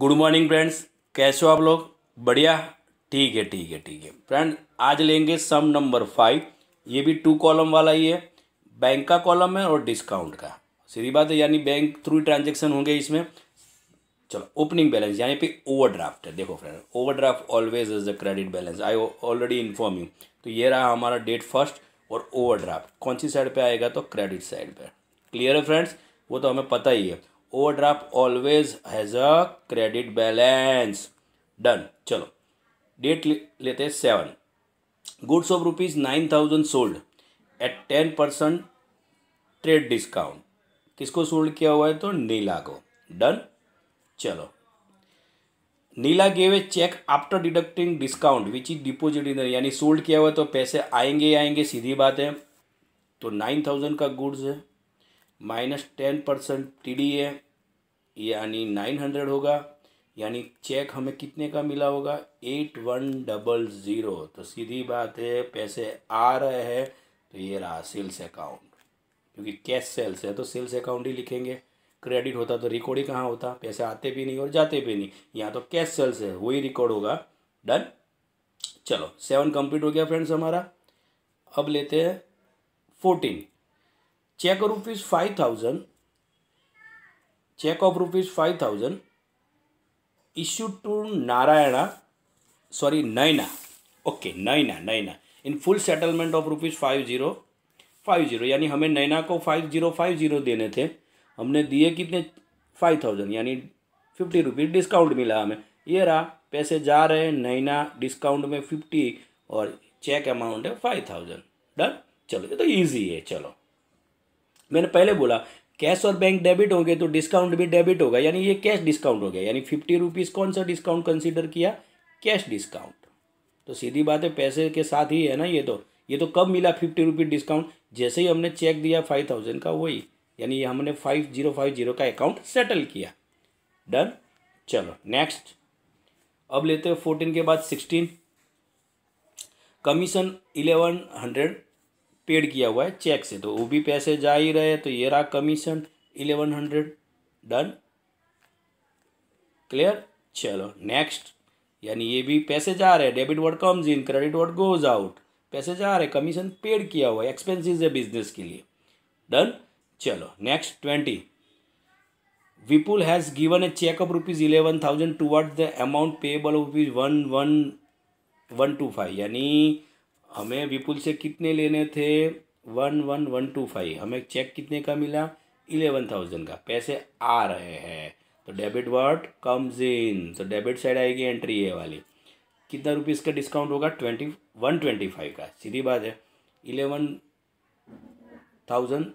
good morning friends कैसे हो आप लोग बढ़िया ठीक है ठीक है ठीक है फ्रेंड आज लेंगे सम नंबर फाइव ये भी टू कॉलम वाला ही है बैंक का कॉलम है और डिस्काउंट का सीधी बात है यानी बैंक थ्रू ट्रांजेक्शन होंगे इसमें चलो ओपनिंग बैलेंस यानी पे ओवरड्राफ्ट है देखो friend overdraft always is a credit balance I already inform you तो ये रहा हमारा डेट फर्स्ट और ओवरड्राफ्ट कौन सी साइड पे आएगा तो क्रेडिट साइड पे क्लियर है फ्रेंड्स वो तो हमें पता ही है overdraft always has a credit balance done चलो डेट लेते हैं seven goods of rupees nine thousand sold at ten percent trade discount किसको सोल्ड किया हुआ है तो नीला को डन चलो Neela gave a cheque after deducting discount which is deposit in यानी सोल्ड किया हुआ है तो पैसे आएंगे आएंगे सीधी बात है तो नाइन थाउजेंड का गुड्स है minus ten percent T D A यानी नाइन हंड्रेड होगा यानी चेक हमें कितने का मिला होगा एट वन डबल ज़ीरो तो सीधी बात है पैसे आ रहे हैं तो ये रहा सेल्स अकाउंट क्योंकि कैश सेल्स है तो सेल्स अकाउंट ही लिखेंगे क्रेडिट होता तो रिकॉर्ड ही कहाँ होता पैसे आते भी नहीं और जाते भी नहीं यहाँ तो कैश सेल्स है वही रिकॉर्ड होगा डन चलो सेवन कंप्लीट हो गया फ्रेंड्स हमारा अब लेते हैं fourteen cheque rupees five thousand cheque of rupees five thousand issue to Narayana sorry Nayana okay Nayana Nayana in full settlement of rupees five zero five zero यानी हमें नैना को फाइव जीरो फाइव जीरो देने थे हमने दिए कितने फाइव थाउजेंड यानी फिफ्टी रुपीज़ डिस्काउंट मिला हमें ये रहा पैसे जा रहे हैं नैना डिस्काउंट में फिफ्टी और चेक अमाउंट है फाइव थाउजेंड डन चलो ये तो ईजी है चलो मैंने पहले बोला कैश और बैंक डेबिट हो गए तो डिस्काउंट भी डेबिट होगा यानी ये कैश डिस्काउंट हो गया यानी फिफ्टी रुपीज़ कौन सा डिस्काउंट कंसिडर किया कैश डिस्काउंट तो सीधी बात है पैसे के साथ ही है ना ये तो ये तो कब मिला फिफ्टी रुपीज़ डिस्काउंट जैसे ही हमने चेक दिया फाइव थाउजेंड का वही यानी हमने फाइव जीरो फाइव जीरो का अकाउंट सेटल किया डन चलो नेक्स्ट अब लेते हैं फोर्टीन के बाद sixteen commission eleven hundred paid किया हुआ है चेक से तो वो भी पैसे जा ही रहे तो ये रहा commission eleven hundred done clear चलो नेक्स्ट यानी ये भी पैसे जा रहे हैं debit word comes in credit word goes out पैसे जा रहे कमीशन पेड किया हुआ है एक्सपेंसिज है बिजनेस के लिए डन चलो next twenty Vipul has given a cheque of rupees eleven thousand toward the amount payable of rupees one one one two five यानी हमें विपुल से कितने लेने थे one one one two five हमें चेक कितने का मिला इलेवन थाउजेंड का पैसे आ रहे हैं तो डेबिट वर्ड कम्स इन तो डेबिट साइड आएगी एंट्री ये वाली कितना रुपीज़ का डिस्काउंट होगा ट्वेंटी वन ट्वेंटी फाइव का सीधी बात है eleven thousand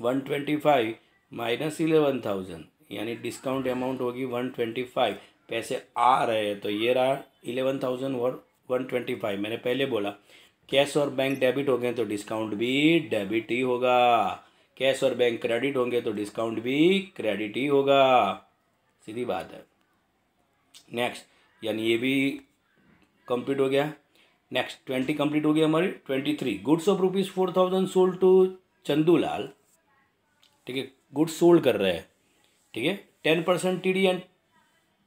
one twenty five minus eleven thousand यानी डिस्काउंट अमाउंट होगी वन ट्वेंटी फाइव पैसे आ रहे हैं तो ये रहा इलेवन थाउजेंड और वन ट्वेंटी फाइव मैंने पहले बोला कैश और बैंक डेबिट हो गए तो डिस्काउंट भी डेबिट ही होगा कैश और बैंक क्रेडिट होंगे तो डिस्काउंट भी क्रेडिट ही होगा सीधी बात है नेक्स्ट यानी ये भी कंप्लीट हो गया नेक्स्ट ट्वेंटी कंप्लीट हो गया हमारी twenty three goods of rupees four thousand sold to Chandulal ठीक है गुड्स सोल्ड कर रहे हैं ठीक है ten percent T D and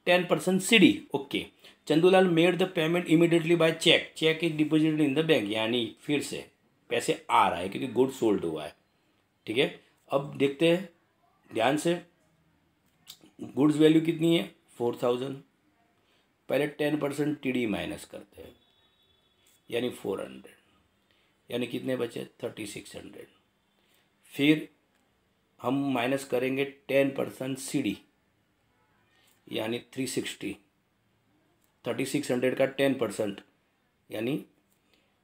ten percent C D okay Chandulal made the payment immediately by cheque cheque is deposited in the bank यानी फिर से पैसे आ रहा है क्योंकि गुड सोल्ड हुआ है ठीक है अब देखते हैं ध्यान से गुड्स वैल्यू कितनी है फोर थाउजेंड पहले ten percent T D minus करते हैं यानी फोर हंड्रेड यानी कितने बचे थर्टी सिक्स हंड्रेड फिर हम माइनस करेंगे टेन परसेंट सी डी यानी three sixty thirty six hundred का टेन परसेंट यानी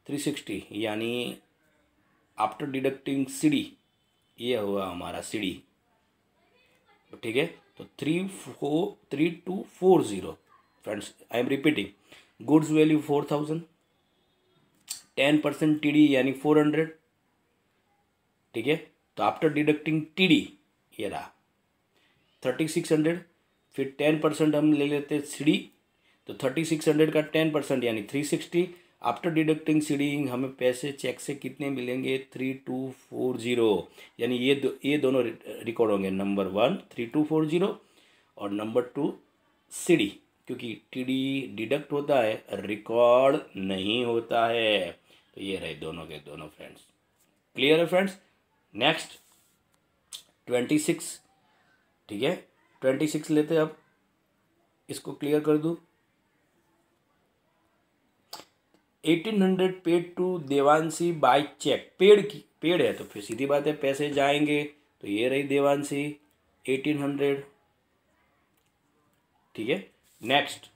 थ्री सिक्सटी यानी आफ्टर डिडक्टिंग सीडी ये हुआ हमारा सीडी ठीक है तो three four three two four zero friends I am repeating goods value four thousand ten percent T D यानी फोर हंड्रेड ठीक है तो आफ्टर डिडक्टिंग टी डी ये रहा थर्टी सिक्स हंड्रेड फिर टेन परसेंट हम ले लेते सी डी तो थर्टी सिक्स हंड्रेड का टेन परसेंट यानी three sixty after deducting seeding हमें पैसे चेक से कितने मिलेंगे थ्री टू फोर ज़ीरो यानी ये दो ये दोनों रिकॉर्ड होंगे number one three two four zero और नंबर टू सीडी क्योंकि टीडी डिडक्ट e होता है रिकॉर्ड नहीं होता है तो ये रहे दोनों के दोनों फ्रेंड्स क्लियर है फ्रेंड्स नेक्स्ट ट्वेंटी सिक्स ठीक है ट्वेंटी सिक्स लेते अब इसको क्लियर कर दूँ eighteen hundred paid to Devanshi by cheque paid की पेड है तो फिर सीधी बात है पैसे जाएंगे तो ये रही देवानसी एटीन हंड्रेड ठीक है नेक्स्ट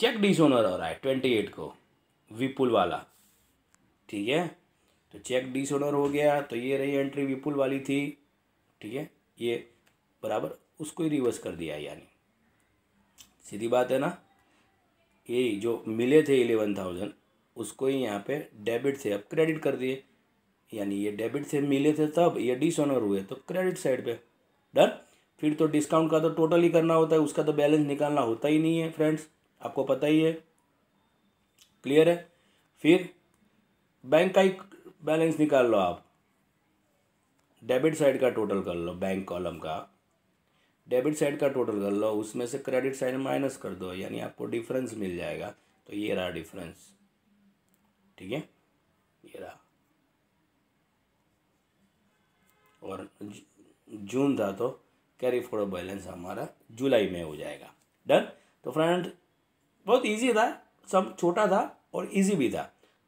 चेक डिसोनर हो रहा है ट्वेंटी एट को विपुल वाला ठीक है तो चेक डिसोनर हो गया तो ये रही एंट्री विपुल वाली थी ठीक है ये बराबर उसको ही रिवर्स कर दिया यानी सीधी बात है ना ये जो मिले थे एलेवन थाउजेंड उसको ही यहाँ पे डेबिट से अब क्रेडिट कर दिए यानी ये डेबिट से मिले थे तब ये डिसऑनर हुए तो क्रेडिट साइड पे डन फिर तो डिस्काउंट का तो टोटल ही करना होता है उसका तो बैलेंस निकालना होता ही नहीं है फ्रेंड्स आपको पता ही है क्लियर है फिर बैंक का ही बैलेंस निकाल लो आप डेबिट साइड का टोटल कर लो बैंक कॉलम का डेबिट साइड का टोटल कर लो उसमें से क्रेडिट साइड माइनस कर दो यानी आपको डिफरेंस मिल जाएगा तो ये रहा डिफरेंस ठीक है ये रहा और जून था तो कैरी फॉरवर्ड बैलेंस हमारा जुलाई में हो जाएगा डन तो फ्रेंड बहुत इजी था सब छोटा था और इजी भी था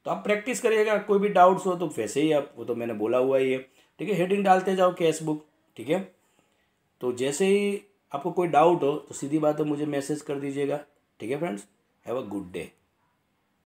तो आप प्रैक्टिस करिएगा कोई भी डाउट्स हो तो वैसे ही आप वो तो मैंने बोला हुआ ही है ठीक है हेडिंग डालते जाओ कैश बुक ठीक है तो जैसे ही आपको कोई डाउट हो तो सीधी बात है मुझे मैसेज कर दीजिएगा ठीक है friends have a good day